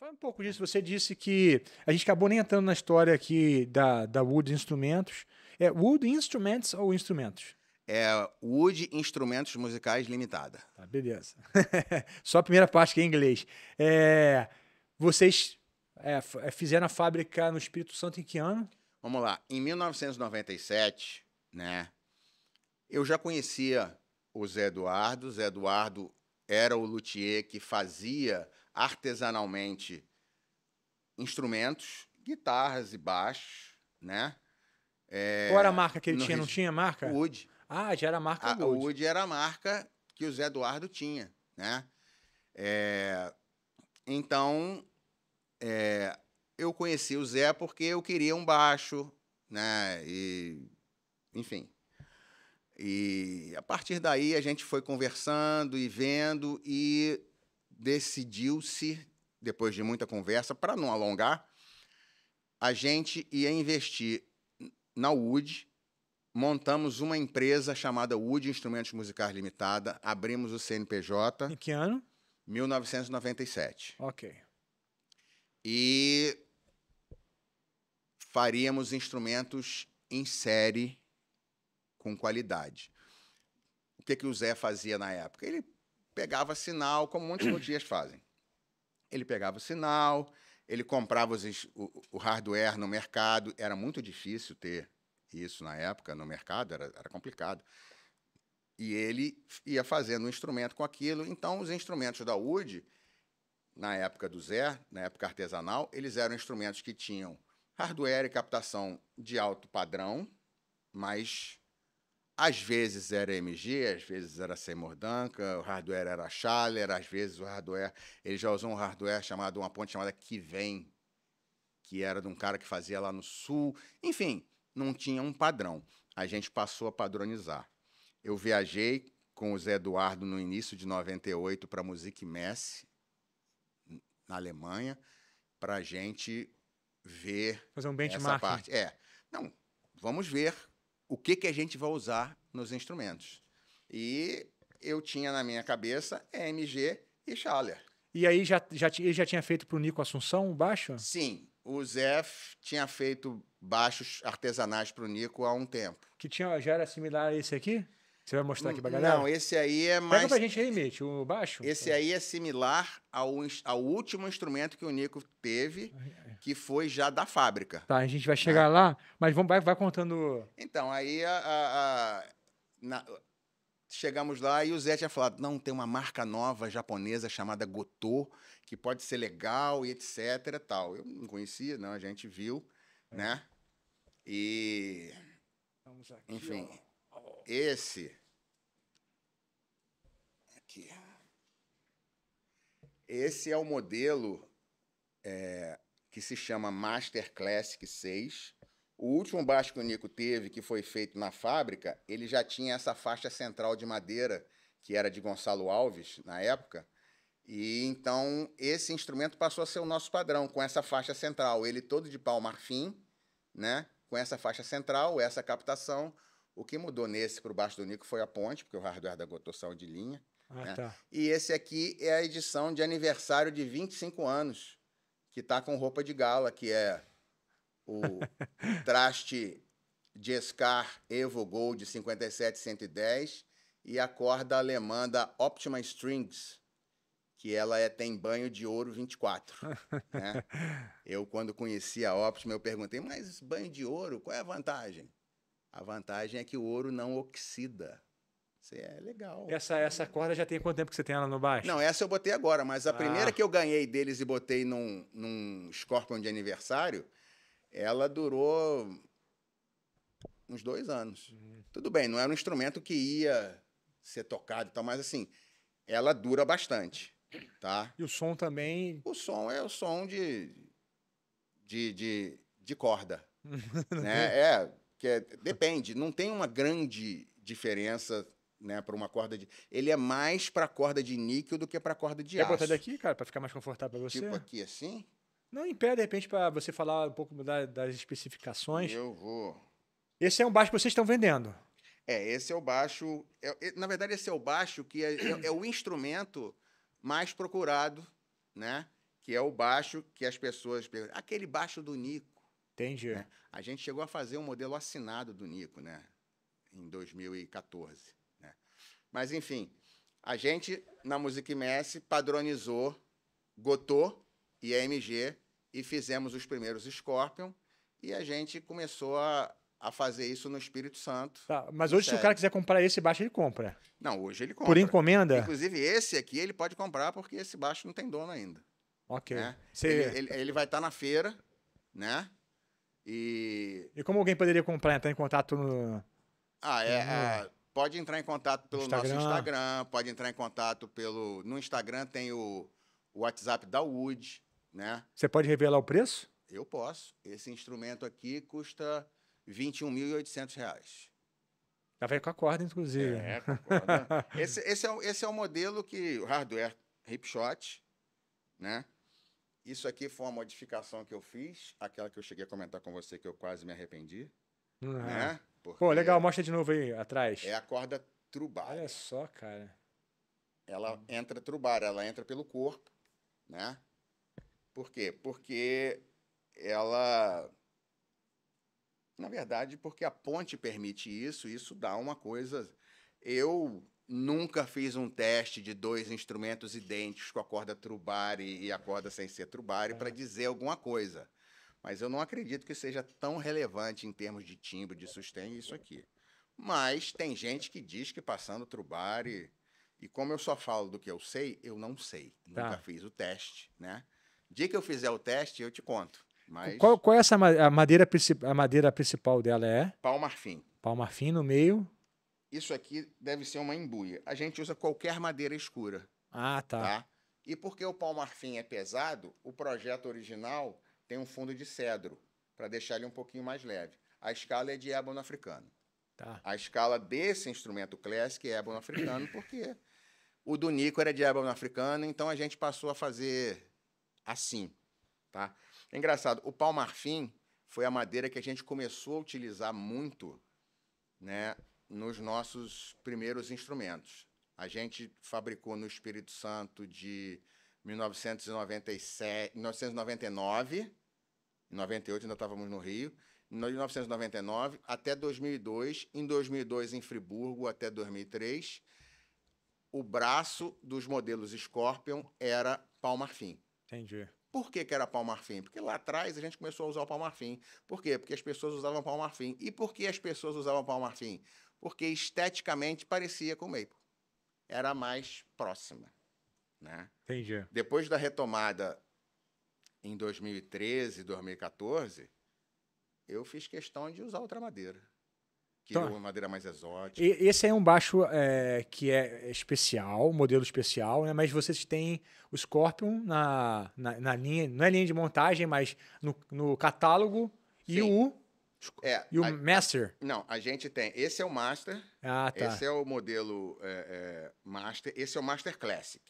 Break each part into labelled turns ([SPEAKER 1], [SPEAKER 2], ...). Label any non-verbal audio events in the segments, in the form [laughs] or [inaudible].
[SPEAKER 1] Foi um pouco disso. Você disse que a gente acabou nem entrando na história aqui da, da Wood Instrumentos. É Wood Instruments ou Instrumentos?
[SPEAKER 2] É Wood Instrumentos Musicais Limitada. Tá, beleza. [laughs]
[SPEAKER 1] Só a primeira parte que é em inglês. É, vocês é, é, fizeram a fábrica no Espírito Santo em que ano?
[SPEAKER 2] Vamos lá. Em 1997, né? Eu já conhecia o Zé Eduardo. Zé Eduardo era o luthier que fazia artesanalmente instrumentos, guitarras e baixos, né? É, Qual era a marca que ele tinha? Não tinha marca? Wood. Ah, já era a marca a, Wood. A Wood era a marca que o Zé Eduardo tinha, né? É, então, é, eu conheci o Zé porque eu queria um baixo, né? E, enfim, e a partir daí a gente foi conversando e vendo e decidiu-se, depois de muita conversa, para não alongar, a gente ia investir na Wood. Montamos uma empresa chamada Wood Instrumentos Musicais Limitada, abrimos o CNPJ. Em que ano? 1997. Ok. E faríamos instrumentos em série com qualidade. O que, que o Zé fazia na época? Ele pegava sinal, como muitos dias [clears throat] fazem. Ele pegava o sinal, ele comprava os, o, o, hardware no mercado. Era muito difícil ter isso na época no mercado, era, era complicado. E ele ia fazendo um instrumento com aquilo. Então, os instrumentos da UD, na época do Zé, na época artesanal, eles eram instrumentos que tinham hardware e captação de alto padrão, mas às vezes era MG, às vezes era Seymour Duncan, o hardware era Schaller, às vezes o hardware. Ele já usou um hardware chamado, uma ponte chamada Kivem, que era de um cara que fazia lá no sul. Enfim, não tinha um padrão. A gente passou a padronizar. Eu viajei com o Zé Eduardo no início de 98 para Music Messe, na Alemanha, para a gente ver. Fazer um benchmark. Essa parte. É. Não, vamos ver o que, que a gente vai usar nos instrumentos. E eu tinha na minha cabeça MG e Schaller.
[SPEAKER 1] E aí já, já, ele já tinha feito para o Nico Assunção baixo? Sim,
[SPEAKER 2] o Zé tinha feito baixos artesanais
[SPEAKER 1] para o Nico há um tempo. Que tinha, já era similar a esse aqui? Você vai mostrar hum, aqui pra galera? Não,
[SPEAKER 2] esse aí é mais. Pega pra gente aí, Mitch, o baixo. Esse aí é similar ao, ao último instrumento que o Nico teve, que foi já da fábrica.
[SPEAKER 1] Tá, a gente vai tá. chegar é. lá, mas vamos, vai, vai contando.
[SPEAKER 2] Então, aí a, a, a na, chegamos lá e o Zé tinha falado: não, tem uma marca nova japonesa chamada Gotô, que pode ser legal e etc. tal. Eu não conhecia, não, a gente viu, é. né? E.
[SPEAKER 1] Aqui, Enfim,
[SPEAKER 2] ó. esse aqui. Esse é o modelo é, que se chama Master Classic 6. O último baixo que o Nico teve, que foi feito na fábrica, ele já tinha essa faixa central de madeira, que era de Gonçalo Alves, na época. E então esse instrumento passou a ser o nosso padrão, com essa faixa central. Ele todo de pau marfim, né? com essa faixa central, essa captação. O que mudou nesse para o baixo do Nico foi a ponte, porque o hardware da Gotossal de linha. Ah, né? tá. E esse aqui é a edição de aniversário de 25 anos, que tá com roupa de gala, que é o [laughs] traste Jescar Evo Gold 57110 e a corda alemã da Optima Strings, que ela é, tem banho de ouro 24. [laughs] né? Eu, quando conheci a Optima, eu perguntei, mas banho de ouro, qual é a vantagem? A vantagem é que o ouro não oxida. Você é legal.
[SPEAKER 1] Essa, essa corda já tem quanto tempo que você tem ela no baixo? Não, essa eu botei agora, mas a ah. primeira
[SPEAKER 2] que eu ganhei deles e botei num, num Scorpion de aniversário, ela durou uns dois anos. Uhum. Tudo bem, não era um instrumento que ia ser tocado e tal, mas assim, ela dura bastante, tá? E o som também? O som é o som de, de, de, de corda,
[SPEAKER 1] [laughs] né?
[SPEAKER 2] É, que é, depende, não tem uma grande diferença né, para uma corda de. Ele é mais para corda de níquel do que para corda de Quer aço. botar
[SPEAKER 1] daqui, cara, para ficar mais confortável para você? Tipo aqui assim? Não, em pé, de repente, para você falar um pouco da, das especificações. Eu vou. Esse é um baixo que vocês estão vendendo.
[SPEAKER 2] É, esse é o baixo. É, é na verdade, esse é o baixo que é, é, é, o instrumento mais procurado, né? Que é o baixo que as pessoas perguntam. Aquele baixo do Nico. Entendi. Né? A gente chegou a fazer um modelo assinado do Nico, né? Em 2014. Mas, enfim, a gente, na Music Messi, padronizou Gotô e AMG e fizemos os primeiros Scorpion e a gente começou a, a fazer isso no Espírito Santo. Tá, mas hoje, sério. se o cara quiser
[SPEAKER 1] comprar esse baixo, ele compra.
[SPEAKER 2] Não, hoje ele compra. Por encomenda? Inclusive, esse aqui ele pode comprar porque esse baixo não tem dono ainda.
[SPEAKER 1] Ok. Né? Você... Ele,
[SPEAKER 2] ele, ele, vai estar tá na feira, né? E...
[SPEAKER 1] e como alguém poderia comprar, entrar em contato no... Ah, é... é
[SPEAKER 2] pode entrar em contato pelo Instagram. nosso Instagram, pode entrar em contato pelo. No Instagram tem o, o WhatsApp da Wood, né?
[SPEAKER 1] Você pode revelar o preço?
[SPEAKER 2] Eu posso. Esse instrumento aqui custa R$ 21.800.
[SPEAKER 1] Já veio com a corda, inclusive. É, com a corda.
[SPEAKER 2] [laughs] esse, esse, é, esse é o modelo que o hardware Ripshot, né? Isso aqui foi uma modificação que eu fiz, aquela que eu cheguei a comentar com você que eu quase me arrependi. Ah. Né? Pô, legal, mostra de
[SPEAKER 1] novo aí atrás. É a
[SPEAKER 2] corda trubar. Olha só, cara. Ela hum. entra trubar, ela entra pelo corpo, né? Por quê? Porque ela. Na verdade, porque a ponte permite isso, isso dá uma coisa. Eu nunca fiz um teste de dois instrumentos idênticos com a corda trubar e a corda sem ser trubar é. para ah. dizer alguma coisa. Mas eu não acredito que seja tão relevante em termos de timbre, de sustento, isso aqui. Mas tem gente que diz que passando Trubari. E como eu só falo do que eu sei, eu não sei. Tá. Nunca fiz o teste, né? Dia que eu fizer o teste, eu te conto. Mas... Qual, qual
[SPEAKER 1] é essa a madeira, a madeira principal dela? É? Palmarfim. Palmarfim no meio.
[SPEAKER 2] Isso aqui deve ser uma embuia. A gente usa qualquer madeira
[SPEAKER 1] escura. Ah, tá. tá?
[SPEAKER 2] E porque o palmarfim é pesado, o projeto original tem um fundo de cedro, para deixar ele um pouquinho mais leve. A escala é de ébano africano. Tá. A escala desse instrumento classic é ébano africano, [clears throat] porque o do Nico era de ébano africano, então a gente passou a fazer assim. Tá? É engraçado, o pau marfim foi a madeira que a gente começou a utilizar muito né, nos nossos primeiros instrumentos. A gente fabricou no Espírito Santo de 1997, 1999 em 98 ainda estávamos no Rio. Em 1999 até 2002. Em 2002 em Friburgo até 2003. O braço dos modelos Scorpion era Palmarfim.
[SPEAKER 1] Entendi. Por
[SPEAKER 2] que, que era Palmarfim? Porque lá atrás a gente começou a usar o Palmarfim. Por quê? Porque as pessoas usavam Palmarfim. E por que as pessoas usavam Palmarfim? Porque esteticamente parecia com o Maple. Era mais próxima. Né? Entendi. Depois da retomada em 2013, 2014, eu fiz questão de usar outra madeira. Que então, é uma madeira mais exótica.
[SPEAKER 1] Esse é um baixo é, que é especial, modelo especial, né? mas vocês têm o Scorpion na, na, na linha, não é linha de montagem, mas no, no catálogo Sim. e o. É, e o a, Master?
[SPEAKER 2] Não, a gente tem. Esse é o Master.
[SPEAKER 1] Ah, tá. Esse é
[SPEAKER 2] o modelo é, é Master. Esse é o Master Classic.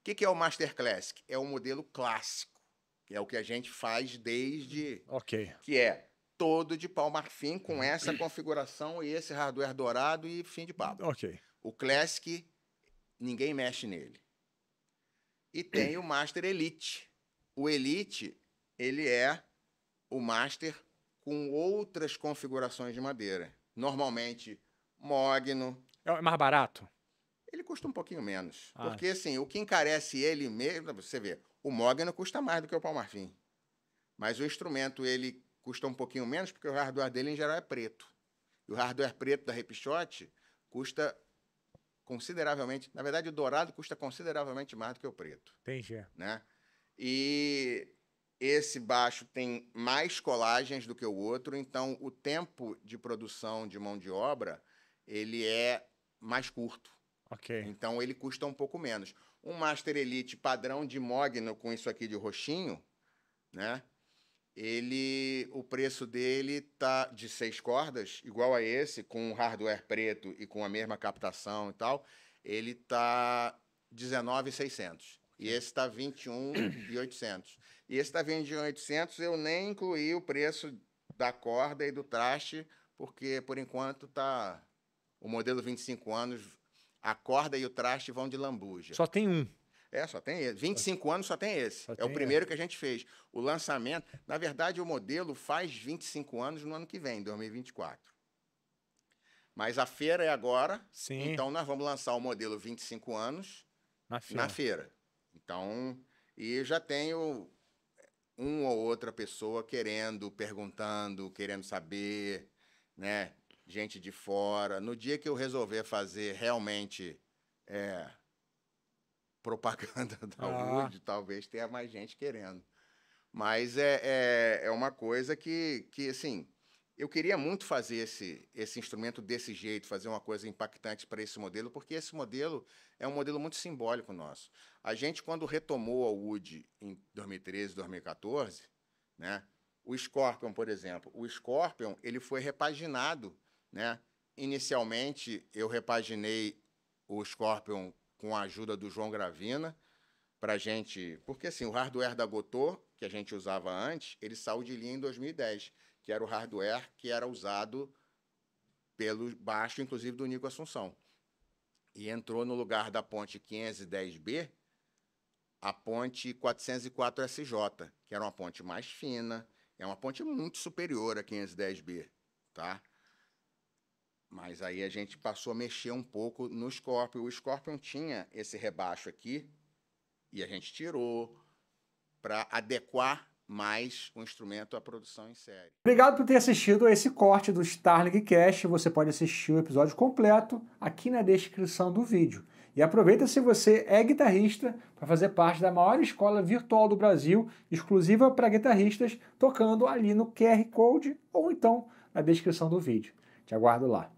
[SPEAKER 2] O que, que é o Master Classic? É o modelo clássico é o que a gente faz desde. Ok. Que é todo de pau marfim com essa configuração e esse hardware dourado e fim de papo. Ok. O Classic, ninguém mexe nele. E tem o Master Elite. O Elite, ele é o Master com outras configurações de madeira. Normalmente, mogno.
[SPEAKER 1] É mais barato? ele custa
[SPEAKER 2] um pouquinho menos. Ah. Porque, assim, o que encarece ele mesmo, você vê, o Mogno custa mais do que o Palmarfim. Mas o instrumento, ele custa um pouquinho menos, porque o hardware dele, em geral, é preto. E o hardware preto da Repichote custa consideravelmente... Na verdade, o dourado custa consideravelmente mais do que o preto. Entendi. Né? E esse baixo tem mais colagens do que o outro, então o tempo de produção de mão de obra, ele é mais curto. Ok. Então ele custa um pouco menos. Um Master Elite padrão de Mogno com isso aqui de roxinho, né? Ele, o preço dele tá de seis cordas, igual a esse, com hardware preto e com a mesma captação e tal. Ele tá 19,600. Tá e esse está 21,800. E esse está 21,800, eu nem incluí o preço da corda e do traste, porque por enquanto tá o modelo 25 anos a corda e o traste vão de lambuja. Só tem um. É, só tem esse. 25 só anos só tem esse. Só é tem o primeiro que a gente fez. O lançamento, na verdade, o modelo faz 25 anos no ano que vem, 2024. Mas a feira é agora. Sim. Então nós vamos lançar o modelo 25 anos na feira. Na feira. Então, e já tenho uma ou outra pessoa querendo, perguntando, querendo saber, né? gente de fora. No dia que eu resolver fazer realmente é, propaganda [laughs] da ah. UD, talvez tenha mais gente querendo. Mas é, é, é uma coisa que, que, assim, eu queria muito fazer esse, esse instrumento desse jeito, fazer uma coisa impactante para esse modelo, porque esse modelo é um modelo muito simbólico nosso. A gente, quando retomou a Wood em 2013, 2014, né, o Scorpion, por exemplo, o Scorpion ele foi repaginado né? Inicialmente, eu repaginei o Scorpion com a ajuda do João Gravina, para gente. Porque assim, o hardware da Gotô, que a gente usava antes, ele saiu de linha em 2010, que era o hardware que era usado pelo baixo, inclusive, do Nico Assunção. E entrou no lugar da ponte 510B a ponte 404SJ, que era uma ponte mais fina, é uma ponte muito superior à 510B, tá? Mas aí a gente passou a mexer um pouco no Scorpion. O Scorpion tinha esse rebaixo aqui e a gente tirou para adequar mais o instrumento à produção em série.
[SPEAKER 1] Obrigado por ter assistido a esse corte do Starling Cash. Você pode assistir o episódio completo aqui na descrição do vídeo. E aproveita se você é guitarrista para fazer parte da maior escola virtual do Brasil, exclusiva para guitarristas, tocando ali no QR Code ou então na descrição do vídeo. Te aguardo lá.